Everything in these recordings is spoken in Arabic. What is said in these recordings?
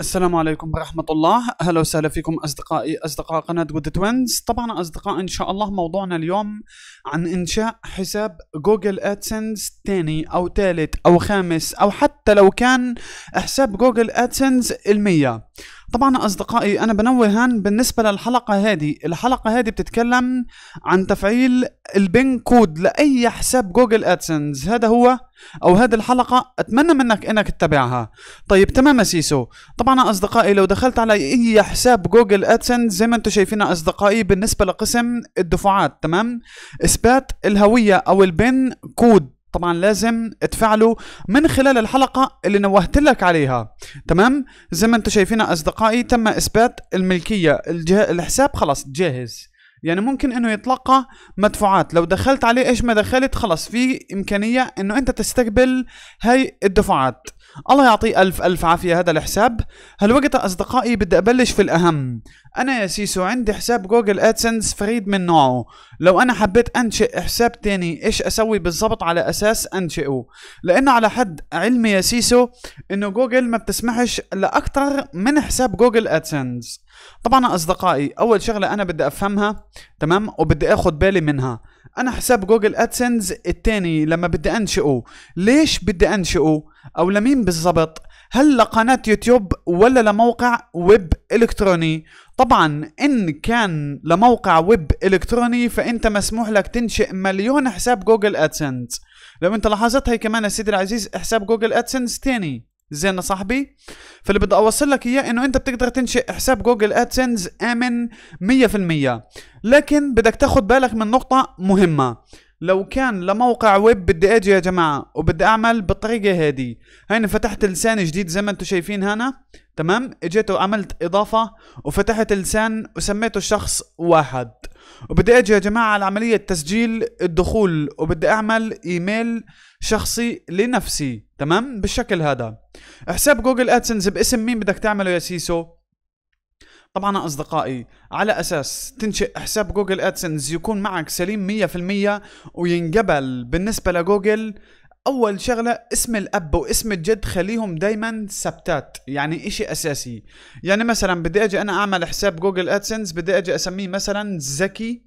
السلام عليكم ورحمة الله أهلا وسهلا فيكم أصدقائي أصدقاء قناة جود توينز طبعا أصدقاء إن شاء الله موضوعنا اليوم عن إنشاء حساب جوجل أدسنس تاني أو تالت أو خامس أو حتى لو كان حساب جوجل أدسنس المية طبعا اصدقائي انا بنوه هان بالنسبه للحلقه هذه الحلقه هذه بتتكلم عن تفعيل البين كود لاي حساب جوجل ادسنس هذا هو او هذه الحلقه اتمنى منك انك تتابعها طيب تمام سيسو طبعا اصدقائي لو دخلت على اي حساب جوجل ادسنس زي ما انتم شايفين اصدقائي بالنسبه لقسم الدفعات تمام اثبات الهويه او البين كود طبعا لازم تفعله من خلال الحلقه اللي نوهت لك عليها تمام زي ما انتم شايفين اصدقائي تم اثبات الملكيه الجه... الحساب خلاص جاهز يعني ممكن انه يتلقى مدفوعات لو دخلت عليه ايش ما دخلت خلص في امكانيه انه انت تستقبل هاي الدفعات الله يعطيه ألف ألف عافية هذا الحساب هالوقت أصدقائي بدي أبلش في الأهم أنا يا سيسو عندي حساب جوجل أدسنس فريد من نوعه لو أنا حبيت أنشئ حساب تاني إيش أسوي بالضبط على أساس أنشئه لأنه على حد علمي يا سيسو إنه جوجل ما بتسمحش لأكتر من حساب جوجل أدسنس طبعا اصدقائي اول شغله انا بدي افهمها تمام وبدي اخد بالي منها انا حساب جوجل ادسنس التاني لما بدي انشئه ليش بدي انشئه او لمين بالضبط هل لقناة يوتيوب ولا لموقع ويب إلكتروني؟ طبعا إن كان لموقع ويب إلكتروني فأنت مسموح لك تنشئ مليون حساب جوجل أدسنس لو أنت لاحظت هي كمان يا سيدي العزيز حساب جوجل أدسنس تاني زين يا صاحبي فاللي بدي اوصل لك اياه انه انت بتقدر تنشئ حساب جوجل ادسنس امن 100% لكن بدك تاخد بالك من نقطة مهمة لو كان لموقع ويب بدي اجي يا جماعة وبدي اعمل بالطريقة هذه هيني فتحت لسان جديد زي ما انتم شايفين هنا تمام اجيت وعملت اضافة وفتحت لسان وسميته شخص واحد وبدي اجي يا جماعة على عملية تسجيل الدخول وبدي اعمل ايميل شخصي لنفسي تمام بالشكل هذا حساب جوجل ادسنس باسم مين بدك تعمله يا سيسو طبعا اصدقائي على اساس تنشئ حساب جوجل ادسنس يكون معك سليم 100% وينقبل بالنسبه لجوجل اول شغله اسم الاب واسم الجد خليهم دايما سبتات يعني اشي اساسي يعني مثلا بدي اجي انا اعمل حساب جوجل ادسنس بدي اجي اسميه مثلا زكي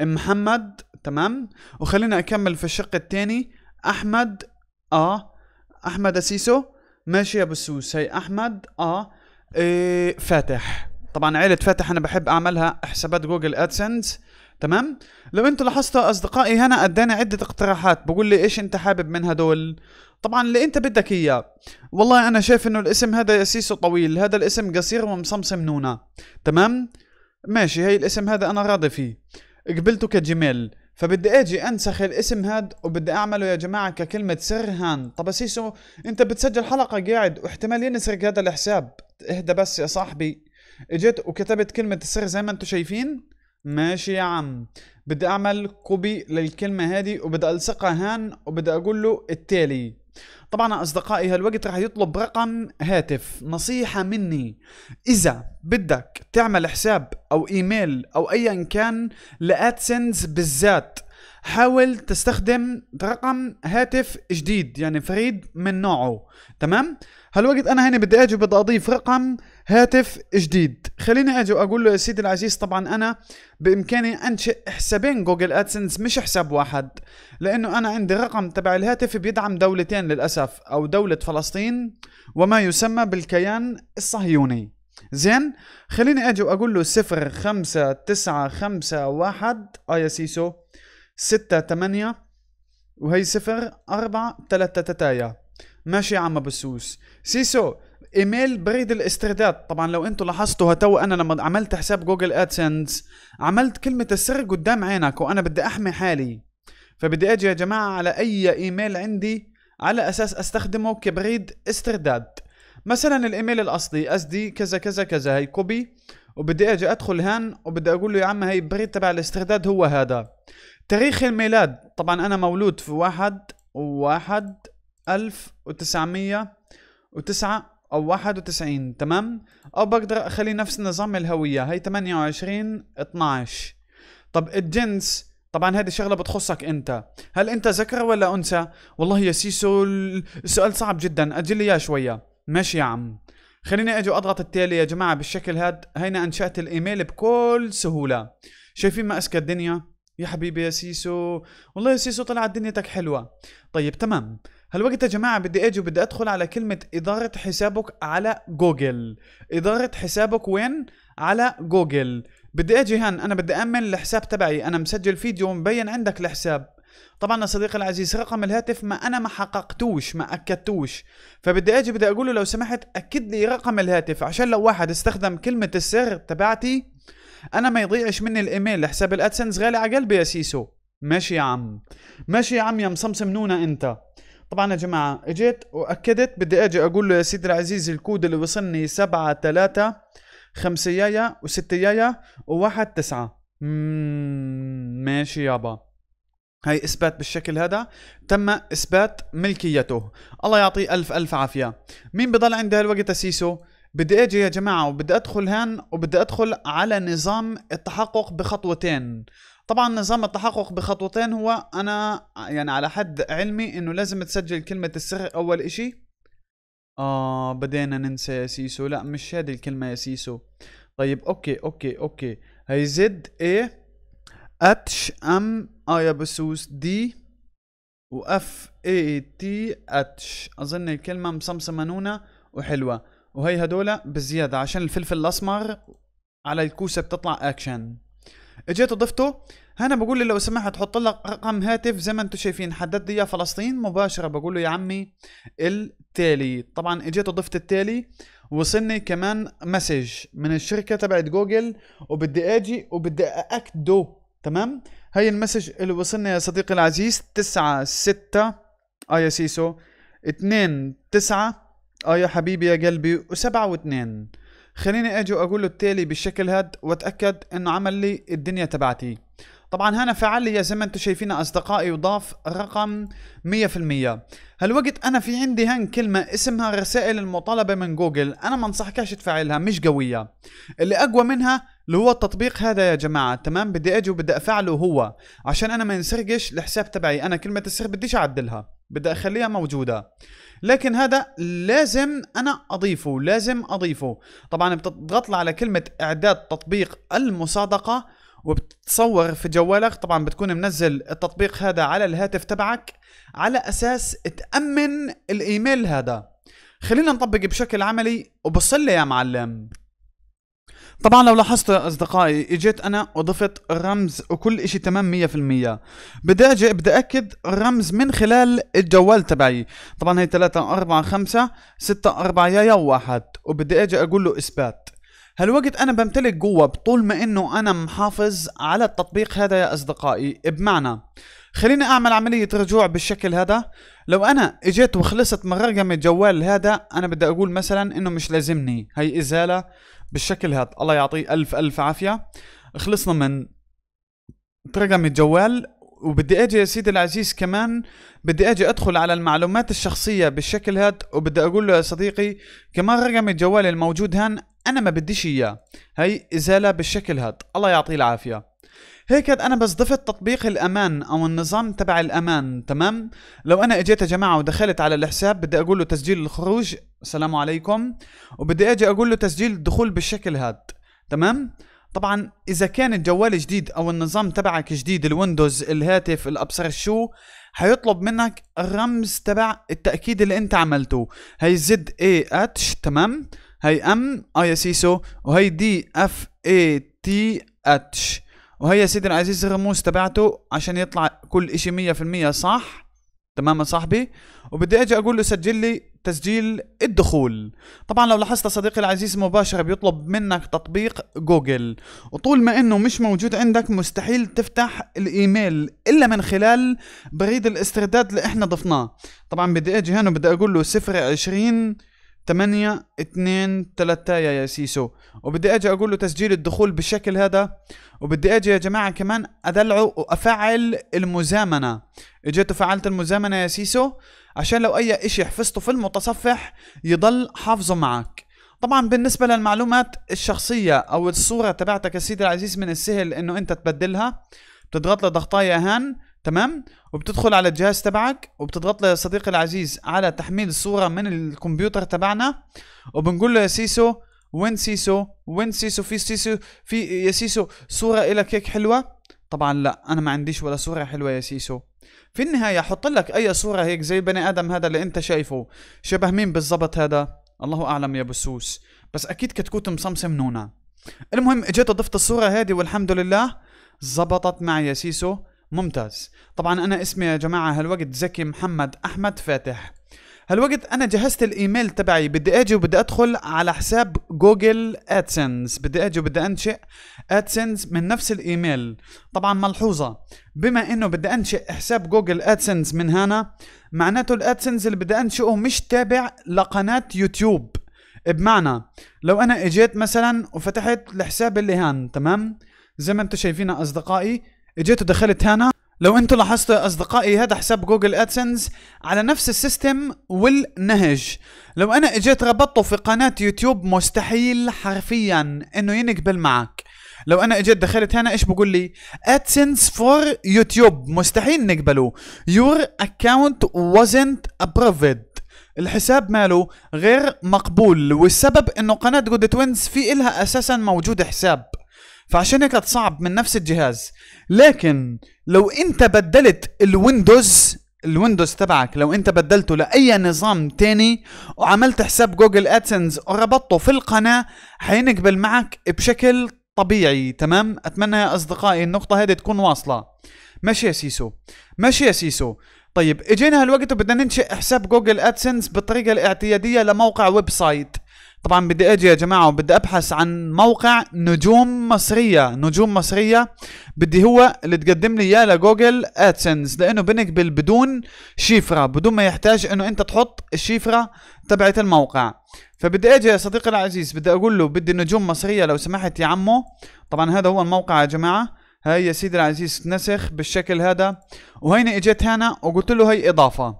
محمد تمام وخلينا اكمل في الشق الثاني احمد اه احمد اسيسو ماشي يا السوس هي احمد اه إيه فاتح طبعا عيله فاتح انا بحب اعملها حسابات جوجل ادسنس تمام لو انتوا لاحظتوا اصدقائي هنا اداني عده اقتراحات بقول لي ايش انت حابب من هدول طبعا اللي انت بدك اياه والله انا شايف انه الاسم هذا يا سيسو طويل هذا الاسم قصير ومصمصم نونه تمام ماشي هي الاسم هذا انا راضي فيه قبلته كجيميل فبدي اجي انسخ الاسم هاد وبدي اعمله يا جماعه ككلمه سر هان طب اسيسو انت بتسجل حلقه قاعد واحتمال ينسرق هذا الحساب اهدى بس يا صاحبي اجيت وكتبت كلمه السر زي ما انتم شايفين ماشي يا عم بدي اعمل كوبي للكلمه هذه وبدي الصقها هان وبدي اقول له التالي طبعا اصدقائي هالوقت رح يطلب رقم هاتف نصيحه مني اذا بدك تعمل حساب او ايميل او ايا كان لادسنس بالذات حاول تستخدم رقم هاتف جديد يعني فريد من نوعه تمام هالوقت انا هنا بدي اجي بدي اضيف رقم هاتف جديد خليني اجي واقول له يا سيدي العزيز طبعا انا بامكاني انشئ حسابين جوجل ادسنس مش حساب واحد لانه انا عندي رقم تبع الهاتف بيدعم دولتين للاسف او دولة فلسطين وما يسمى بالكيان الصهيوني زين خليني اجي واقول له صفر خمسة تسعة خمسة واحد اه يا سيسو ستة تمانية وهي صفر أربعة تلاتة تتايا ماشي عم بسوس سيسو ايميل بريد الاسترداد طبعا لو انتم لاحظتوا هتو انا لما عملت حساب جوجل ادسنس عملت كلمه السر قدام عينك وانا بدي احمي حالي فبدي اجي يا جماعه على اي ايميل عندي على اساس استخدمه كبريد استرداد مثلا الايميل الاصلي اس دي كذا كذا كذا هي كوبي وبدي اجي ادخل هان وبدي اقول له يا عم هي بريد تبع الاسترداد هو هذا تاريخ الميلاد طبعا انا مولود في واحد وواحد الف وتسعمية وتسعة او واحد وتسعين تمام او بقدر اخلي نفس نظام الهوية هي تمانية وعشرين اتناش طب الجنس طبعا هذه شغله بتخصك انت هل انت ذكر ولا انثى والله يا سيسو السؤال صعب جدا اجل لي اياه شويه ماشي يا عم خليني اجي اضغط التالي يا جماعه بالشكل هاد هينا انشات الايميل بكل سهوله شايفين ما اسكى الدنيا يا حبيبي يا سيسو والله يا سيسو طلعت دنيتك حلوة طيب تمام هالوقت يا جماعة بدي اجي وبدي ادخل على كلمة إدارة حسابك على جوجل إدارة حسابك وين؟ على جوجل بدي اجي هان انا بدي امن الحساب تبعي انا مسجل فيديو ومبين عندك الحساب طبعا يا صديقي العزيز رقم الهاتف ما انا ما حققتوش ما اكدتوش فبدي اجي بدي اقول له لو سمحت اكد لي رقم الهاتف عشان لو واحد استخدم كلمه السر تبعتي انا ما يضيعش مني الايميل حساب الادسنس غالي على قلبي يا سيسو ماشي يا عم ماشي يا عم يا مصمصم نونة انت طبعا يا جماعة اجيت واكدت بدي اجي اقول له يا سيدي العزيز الكود اللي وصلني سبعة تلاتة خمسيايا وستيايا وواحد تسعة ماشي يابا هاي اثبات بالشكل هذا تم اثبات ملكيته الله يعطيه الف الف عافيه مين بضل عندي هالوقت سيسو بدي اجي يا جماعه وبدي ادخل هان وبدي ادخل على نظام التحقق بخطوتين طبعا نظام التحقق بخطوتين هو انا يعني على حد علمي انه لازم تسجل كلمه السر اول اشي اه بدينا ننسى يا سيسو لا مش هذه الكلمه يا سيسو طيب اوكي اوكي اوكي هي زد اي اتش ام اه يا بسوس دي واف اي تي اتش اظن الكلمه مصمصه منونه وحلوه وهي هدول بالزياده عشان الفلفل الاسمر على الكوسه بتطلع اكشن اجيت وضفته هنا بقول لي لو سمحت حط لك رقم هاتف زي ما انتم شايفين حددت اياه فلسطين مباشره بقول له يا عمي التالي طبعا اجيت وضفت التالي وصلني كمان مسج من الشركه تبعت جوجل وبدي اجي وبدي اكدو تمام هاي المسج اللي وصلني يا صديقي العزيز 9 6 اه يا سيسو 2 9 اه يا حبيبي يا قلبي وسبعة واثنين خليني اجي واقول التالي بالشكل هاد واتاكد انه عمل لي الدنيا تبعتي طبعا هنا فعل لي زي ما انتم شايفين اصدقائي وضاف رقم 100% هالوقت انا في عندي هان كلمه اسمها رسائل المطالبه من جوجل انا ما انصحكش تفعلها مش قويه اللي اقوى منها اللي هو التطبيق هذا يا جماعه تمام بدي اجي وبدي افعله هو عشان انا ما ينسرقش الحساب تبعي انا كلمه السر بديش اعدلها بدي اخليها موجوده لكن هذا لازم انا اضيفه لازم اضيفه طبعا بتضغط على كلمه اعداد تطبيق المصادقه وبتصور في جوالك طبعا بتكون منزل التطبيق هذا على الهاتف تبعك على اساس تامن الايميل هذا خلينا نطبق بشكل عملي وبصلي يا معلم طبعا لو لاحظت اصدقائي اجيت انا وضفت رمز وكل اشي تمام مية في المية بدي اجي بدي اكد الرمز من خلال الجوال تبعي طبعا هي ثلاثة اربعة خمسة ستة اربعة يا يا واحد وبدي اجي اقول له اثبات هالوقت انا بمتلك قوة بطول ما انه انا محافظ على التطبيق هذا يا اصدقائي بمعنى خليني اعمل عملية رجوع بالشكل هذا لو انا اجيت وخلصت من رقم الجوال هذا انا بدي اقول مثلا انه مش لازمني هي ازالة بالشكل هذا الله يعطيه ألف ألف عافية خلصنا من رقم الجوال وبدي اجي يا سيدي العزيز كمان بدي اجي ادخل على المعلومات الشخصية بالشكل هاد وبدي اقول له يا صديقي كمان رقم الجوال الموجود هان انا ما بديش اياه هاي ازالة بالشكل هاد الله يعطيه العافية هيك انا بس ضفت تطبيق الامان او النظام تبع الامان تمام لو انا اجيت يا جماعه ودخلت على الحساب بدي اقول له تسجيل الخروج السلام عليكم وبدي اجي اقول له تسجيل الدخول بالشكل هاد تمام طبعا اذا كان الجوال جديد او النظام تبعك جديد الويندوز الهاتف الابصر شو حيطلب منك الرمز تبع التاكيد اللي انت عملته هي زد اي اتش تمام هي ام اي آه، سيسو وهي دي اف اي تي اتش وهي سيدي العزيز غموس تبعته عشان يطلع كل اشي مية في المية صح تمام يا صاحبي وبدي اجي اقول له سجل لي تسجيل الدخول طبعا لو لاحظت صديقي العزيز مباشرة بيطلب منك تطبيق جوجل وطول ما انه مش موجود عندك مستحيل تفتح الايميل الا من خلال بريد الاسترداد اللي احنا ضفناه طبعا بدي اجي هنا وبدي اقول له صفر عشرين 8 2 3 يا سيسو وبدي اجي اقول له تسجيل الدخول بالشكل هذا وبدي اجي يا جماعه كمان ادلعه وافعل المزامنه اجيت وفعلت المزامنه يا سيسو عشان لو اي اشي حفظته في المتصفح يضل حافظه معك طبعا بالنسبة للمعلومات الشخصية او الصورة تبعتك يا سيدي العزيز من السهل انه انت تبدلها بتضغط لضغطايا هان تمام وبتدخل على الجهاز تبعك وبتضغط له يا صديقي العزيز على تحميل الصوره من الكمبيوتر تبعنا وبنقول له يا سيسو وين سيسو وين سيسو في سيسو في يا سيسو صوره لك هيك حلوه طبعا لا انا ما عنديش ولا صوره حلوه يا سيسو في النهايه حط لك اي صوره هيك زي بني ادم هذا اللي انت شايفه شبه مين بالضبط هذا الله اعلم يا بسوس بس اكيد كتكوت مصمصم نونا المهم اجيت ضفت الصوره هذه والحمد لله زبطت معي يا سيسو ممتاز طبعا انا اسمي يا جماعه هالوقت زكي محمد احمد فاتح هالوقت انا جهزت الايميل تبعي بدي اجي وبدي ادخل على حساب جوجل ادسنس بدي اجي وبدي انشئ ادسنس من نفس الايميل طبعا ملحوظه بما انه بدي انشئ حساب جوجل ادسنس من هنا معناته الادسنس اللي بدي انشئه مش تابع لقناه يوتيوب بمعنى لو انا اجيت مثلا وفتحت الحساب اللي هان تمام زي ما انتم شايفين اصدقائي اجيت ودخلت هنا لو انتم لاحظتوا اصدقائي هذا حساب جوجل ادسنس على نفس السيستم والنهج لو انا اجيت ربطته في قناة يوتيوب مستحيل حرفيا انه ينقبل معك لو انا اجيت دخلت هنا ايش بقول لي ادسنس فور يوتيوب مستحيل نقبله يور اكاونت wasn't approved الحساب ماله غير مقبول والسبب انه قناة جود توينز في الها اساسا موجود حساب فعشان هيك صعب من نفس الجهاز لكن لو انت بدلت الويندوز الويندوز تبعك لو انت بدلته لاي نظام تاني وعملت حساب جوجل ادسنس وربطته في القناه حينقبل معك بشكل طبيعي تمام اتمنى يا اصدقائي النقطه هذه تكون واصله ماشي يا سيسو ماشي يا سيسو طيب اجينا هالوقت وبدنا ننشئ حساب جوجل ادسنس بالطريقه الاعتياديه لموقع ويب سايت طبعا بدي اجي يا جماعه وبدي ابحث عن موقع نجوم مصريه نجوم مصريه بدي هو اللي تقدم لي اياه لجوجل ادسنس لانه بنقبل بدون شيفره بدون ما يحتاج انه انت تحط الشيفره تبعت الموقع فبدي اجي يا صديقي العزيز بدي اقول له بدي نجوم مصريه لو سمحت يا عمو طبعا هذا هو الموقع يا جماعه هاي يا سيدي العزيز نسخ بالشكل هذا وهيني اجت هنا وقلت له هي اضافه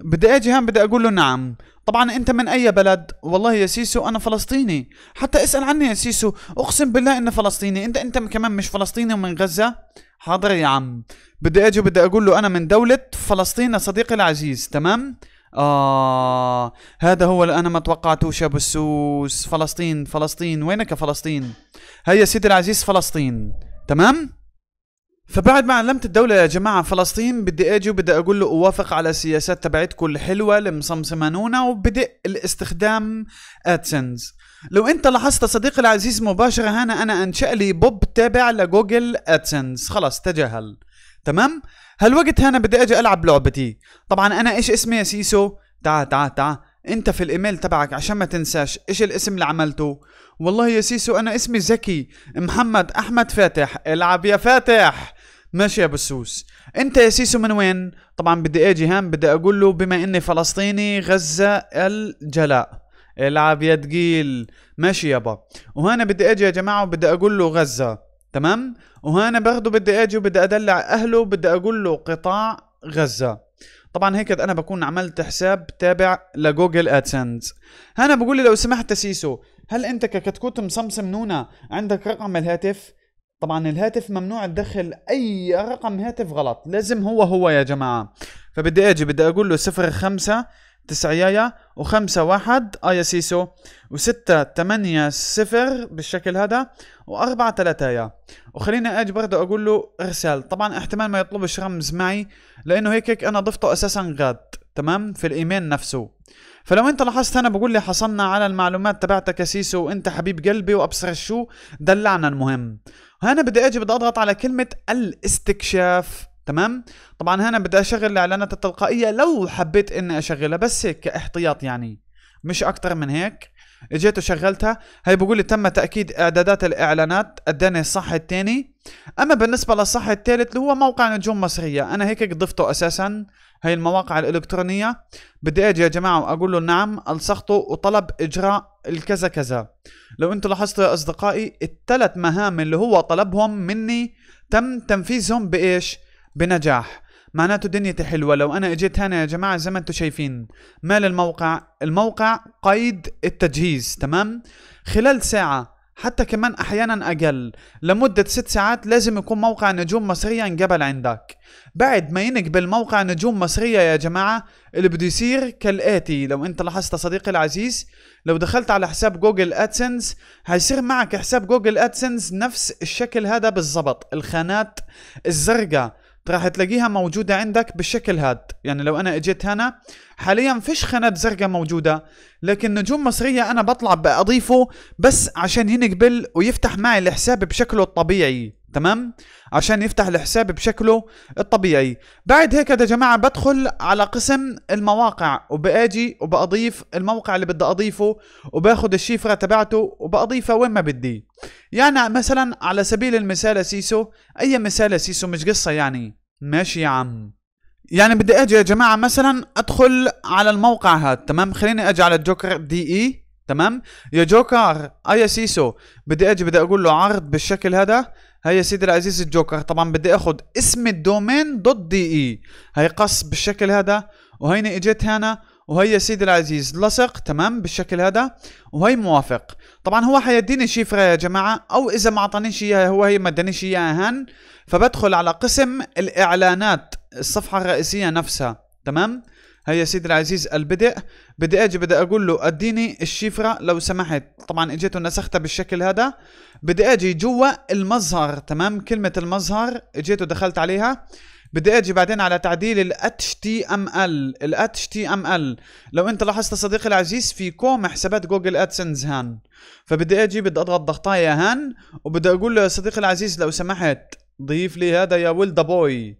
بدي اجي هان بدي اقول له نعم طبعا انت من اي بلد والله يا سيسو انا فلسطيني حتى اسال عني يا سيسو اقسم بالله اني فلسطيني انت انت كمان مش فلسطيني ومن غزه حاضر يا عم بدي اجي بدي اقول له انا من دوله فلسطين صديقي العزيز تمام آه هذا هو اللي أنا ما توقعتوش يا بسوس فلسطين فلسطين وينك يا فلسطين هيا سيدي العزيز فلسطين تمام فبعد ما علمت الدولة يا جماعة فلسطين بدي اجي وبدي اقول له اوافق على السياسات تبعتكم الحلوة المصمصمانونا وبدي الاستخدام ادسنز لو انت لاحظت صديقي العزيز مباشرة هنا انا انشأ لي بوب تابع لجوجل ادسنز خلص تجاهل تمام هالوقت هنا بدي اجي العب لعبتي طبعا انا ايش اسمي يا سيسو تعا تعا تعا انت في الايميل تبعك عشان ما تنساش ايش الاسم اللي عملته والله يا سيسو انا اسمي زكي محمد احمد فاتح العب يا فاتح ماشي يا بسوس انت يا سيسو من وين طبعا بدي اجي هام بدي اقول له بما اني فلسطيني غزه الجلاء العب يا دقيل ماشي يابا وهنا بدي اجي يا جماعه وبدي اقول له غزه تمام وهنا برضو بدي اجي وبدي ادلع اهله بدي اقول له قطاع غزه طبعا هيك انا بكون عملت حساب تابع لجوجل ادسنس هنا بقول لي لو سمحت سيسو هل انت ككتكوت مصمصم نونا عندك رقم الهاتف طبعا الهاتف ممنوع تدخل اي رقم هاتف غلط لازم هو هو يا جماعه فبدي اجي بدي اقول له صفر خمسة تسعة يايا وخمسة واحد آيا سيسو وستة تمانية صفر بالشكل هذا وأربعة ثلاثة يا وخليني أجي برضه أقول له إرسال طبعا احتمال ما يطلبش رمز معي لأنه هيك هيك أنا ضفته أساسا غاد تمام في الإيميل نفسه فلو انت لاحظت انا بقول لي حصلنا على المعلومات تبعتك يا سيسو وانت حبيب قلبي وابصر شو دلعنا المهم هنا بدي اجي بدي اضغط على كلمه الاستكشاف تمام طبعا هنا بدي اشغل الاعلانات التلقائيه لو حبيت اني اشغلها بس هيك كاحتياط يعني مش اكتر من هيك اجيت وشغلتها هي بقول لي تم تاكيد اعدادات الاعلانات اداني الصح الثاني اما بالنسبه للصح الثالث اللي هو موقع نجوم مصريه انا هيك ضفته اساسا هي المواقع الالكترونيه بدي اجي يا جماعه واقول له نعم الصقته وطلب اجراء الكذا كذا لو انتم لاحظتوا يا اصدقائي الثلاث مهام اللي هو طلبهم مني تم تنفيذهم بايش بنجاح معناته دنيتي حلوه لو انا اجيت هنا يا جماعه زي ما انتم شايفين مال الموقع الموقع قيد التجهيز تمام خلال ساعه حتى كمان احيانا اقل لمده ست ساعات لازم يكون موقع نجوم مصريه انقبل عندك بعد ما ينقبل موقع نجوم مصريه يا جماعه اللي بده يصير كالاتي لو انت لاحظت صديقي العزيز لو دخلت على حساب جوجل ادسنس هيصير معك حساب جوجل ادسنس نفس الشكل هذا بالضبط الخانات الزرقاء راح تلاقيها موجوده عندك بالشكل هاد يعني لو انا اجيت هنا حاليا فيش خانات زرقاء موجوده لكن نجوم مصريه انا بطلع باضيفه بس عشان ينقبل ويفتح معي الحساب بشكله الطبيعي تمام عشان يفتح الحساب بشكله الطبيعي بعد هيك يا جماعه بدخل على قسم المواقع وباجي وبأضيف الموقع اللي بدي اضيفه وباخذ الشيفرة تبعته وبأضيفه وين ما بدي يعني مثلا على سبيل المثال سيسو اي مثال سيسو مش قصه يعني ماشي يا عم يعني بدي اجي يا جماعه مثلا ادخل على الموقع هذا تمام خليني اجي على الجوكر دي اي e، تمام يا جوكر اي يا سيسو بدي اجي بدي اقول له عرض بالشكل هذا هي يا سيدي العزيز الجوكر طبعا بدي اخذ اسم الدومين دوت دي اي e. هي قص بالشكل هذا وهيني اجيت هنا وهي يا سيدي العزيز لصق تمام بالشكل هذا وهي موافق طبعا هو حيديني شيفرة يا جماعة او اذا ما اعطانيش اياها هو هي ما ادانيش اياها هان فبدخل على قسم الاعلانات الصفحة الرئيسية نفسها تمام هي يا سيدي العزيز البدء بدي اجي بدي اقول له اديني الشيفرة لو سمحت طبعا اجيت ونسختها بالشكل هذا بدي اجي جوا المظهر تمام كلمة المظهر اجيت ودخلت عليها بدي اجي بعدين على تعديل ال HTML ال HTML لو انت لاحظت صديقي العزيز في كوم حسابات جوجل ادسنس هان فبدي اجي بدي اضغط يا هان وبدي اقول له صديقي العزيز لو سمحت ضيف لي هذا يا ولد بوي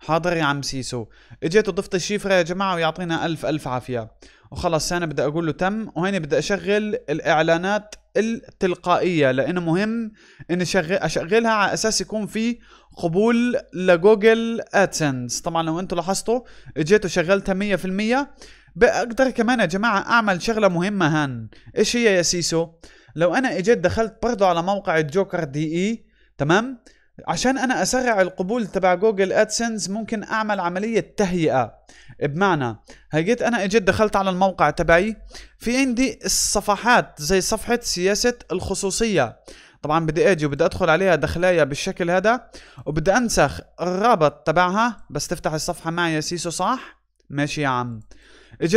حاضر يا عم سيسو اجيت وضفت الشيفرة يا جماعه ويعطينا الف الف عافيه وخلص انا بدي اقول له تم وهنا بدي اشغل الاعلانات التلقائيه لانه مهم اني اشغلها على اساس يكون في قبول لجوجل ادسنس طبعا لو انتم لاحظتوا اجيت وشغلتها 100% بقدر كمان يا جماعة أعمل شغلة مهمة هان إيش هي يا سيسو؟ لو أنا إجيت دخلت برضه على موقع الجوكر دي إي تمام؟ عشان أنا أسرع القبول تبع جوجل أدسنس ممكن أعمل عملية تهيئة بمعنى هجيت أنا إجيت دخلت على الموقع تبعي في عندي الصفحات زي صفحة سياسة الخصوصية طبعا بدي اجي وبدي ادخل عليها دخلايا بالشكل هذا وبدي انسخ الرابط تبعها بس تفتح الصفحه معي يا سيسو صح ماشي يا عم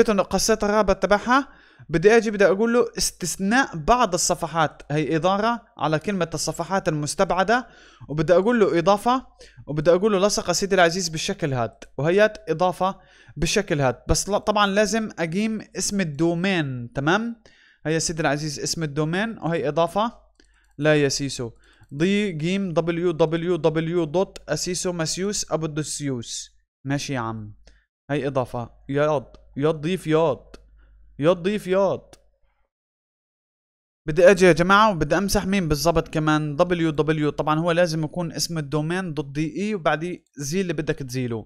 انه قصيت الرابط تبعها بدي اجي بدي اقول له استثناء بعض الصفحات هي اداره على كلمه الصفحات المستبعده وبدي اقول له اضافه وبدي اقول له لصق سيدي العزيز بالشكل هاد وهيات اضافه بالشكل هاد بس طبعا لازم اقيم اسم الدومين تمام هي سيدي العزيز اسم الدومين وهي اضافه لا يا سيسو دي جيم دبليو دبليو دبليو دوت اسيسو مسيوس ابو الدسيوس ماشي يا عم هي اضافه ياض ياض ضيف ياض ياض ضيف ياض بدي اجي يا جماعه وبدي امسح مين بالضبط كمان دبليو دبليو طبعا هو لازم يكون اسم الدومين دوت دي اي e وبعديه زي اللي بدك تزيله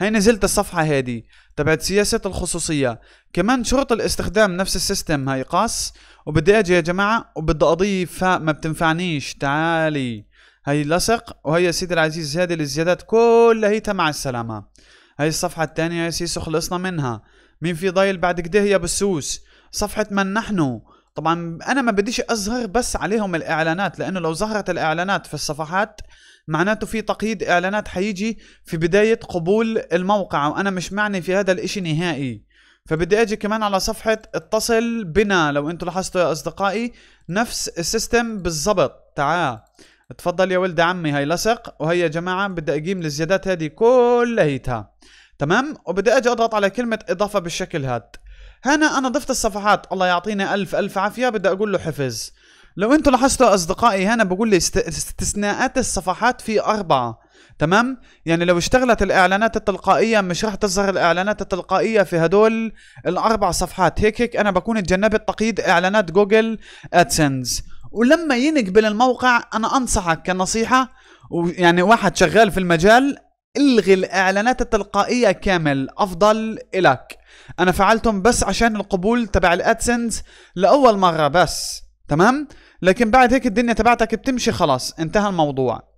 هي نزلت الصفحه هذه تبعت سياسه الخصوصيه كمان شروط الاستخدام نفس السيستم هاي قاس وبدي اجي يا جماعه وبدي اضيفها ما بتنفعنيش تعالي هي لصق وهي سيدي العزيز هذه الزيادات كلها هي مع السلامه هاي الصفحة الثانية يا سيسو خلصنا منها مين في ضايل بعد كده يا بسوس صفحة من نحن طبعا انا ما بديش اظهر بس عليهم الاعلانات لانه لو ظهرت الاعلانات في الصفحات معناته في تقييد اعلانات حيجي في بداية قبول الموقع وانا مش معني في هذا الاشي نهائي فبدي اجي كمان على صفحة اتصل بنا لو انتوا لاحظتوا يا اصدقائي نفس السيستم بالضبط تعال تفضل يا ولد عمي هاي لصق وهي يا جماعه بدي اقيم الزيادات هذه كليتها تمام وبدي اجي اضغط على كلمه اضافه بالشكل هاد هنا انا ضفت الصفحات الله يعطينا الف الف عافيه بدي اقول له حفظ لو انتم لاحظتوا اصدقائي هنا بقول لي استثناءات الصفحات في اربعه تمام يعني لو اشتغلت الاعلانات التلقائيه مش راح تظهر الاعلانات التلقائيه في هدول الاربع صفحات هيك هيك انا بكون اتجنبت تقييد اعلانات جوجل ادسنس ولما ينقبل الموقع انا انصحك كنصيحه ويعني واحد شغال في المجال الغي الاعلانات التلقائيه كامل افضل الك انا فعلتهم بس عشان القبول تبع الادسنس لاول مره بس تمام لكن بعد هيك الدنيا تبعتك بتمشي خلاص انتهى الموضوع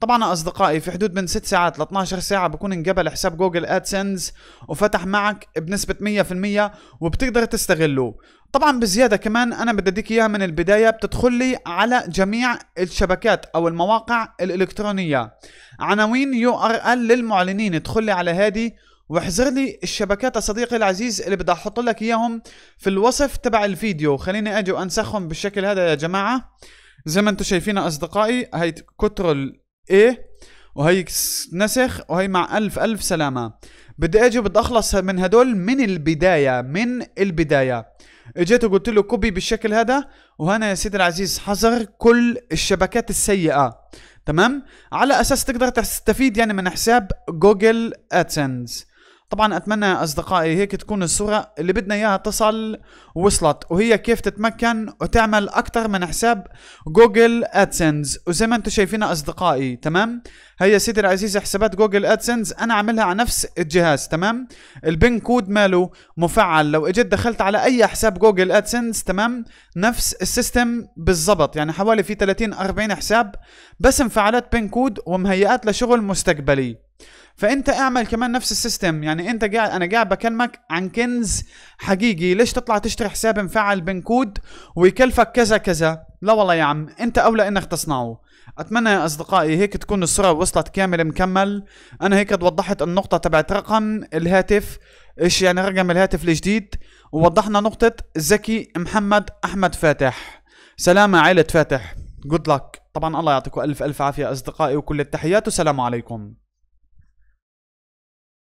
طبعا اصدقائي في حدود من 6 ساعات ل 12 ساعه بكون انقبل حساب جوجل ادسنس وفتح معك بنسبه 100% وبتقدر تستغله طبعا بزياده كمان انا بدي اديك اياها من البدايه بتدخل لي على جميع الشبكات او المواقع الالكترونيه عناوين يو ار ال للمعلنين ادخل لي على هذه واحذر لي الشبكات يا صديقي العزيز اللي بدي احط لك اياهم في الوصف تبع الفيديو خليني اجي وانسخهم بالشكل هذا يا جماعه زي ما انتم شايفين اصدقائي هي كنترول ايه وهي نسخ وهي مع ألف ألف سلامة بدي أجي بدي أخلص من هدول من البداية من البداية اجيت وقلت له كوبي بالشكل هذا وهنا يا سيدي العزيز حظر كل الشبكات السيئة تمام على أساس تقدر تستفيد يعني من حساب جوجل ادسنس طبعا اتمنى اصدقائي هيك تكون الصوره اللي بدنا اياها تصل وصلت وهي كيف تتمكن وتعمل اكثر من حساب جوجل ادسنس وزي ما انتم شايفين اصدقائي تمام هي سيدي العزيز حسابات جوجل ادسنس انا عاملها على نفس الجهاز تمام البين كود ماله مفعل لو اجيت دخلت على اي حساب جوجل ادسنس تمام نفس السيستم بالضبط يعني حوالي في 30 40 حساب بس مفعلات بين كود ومهيئات لشغل مستقبلي فانت اعمل كمان نفس السيستم يعني انت قاعد انا قاعد بكلمك عن كنز حقيقي ليش تطلع تشتري حساب مفعل بنكود ويكلفك كذا كذا لا والله يا عم انت اولى انك تصنعه اتمنى يا اصدقائي هيك تكون الصوره وصلت كامل مكمل انا هيك وضحت النقطه تبعت رقم الهاتف ايش يعني رقم الهاتف الجديد ووضحنا نقطه زكي محمد احمد فاتح سلامه عائله فاتح جود لك طبعا الله يعطيكم الف الف عافيه اصدقائي وكل التحيات والسلام عليكم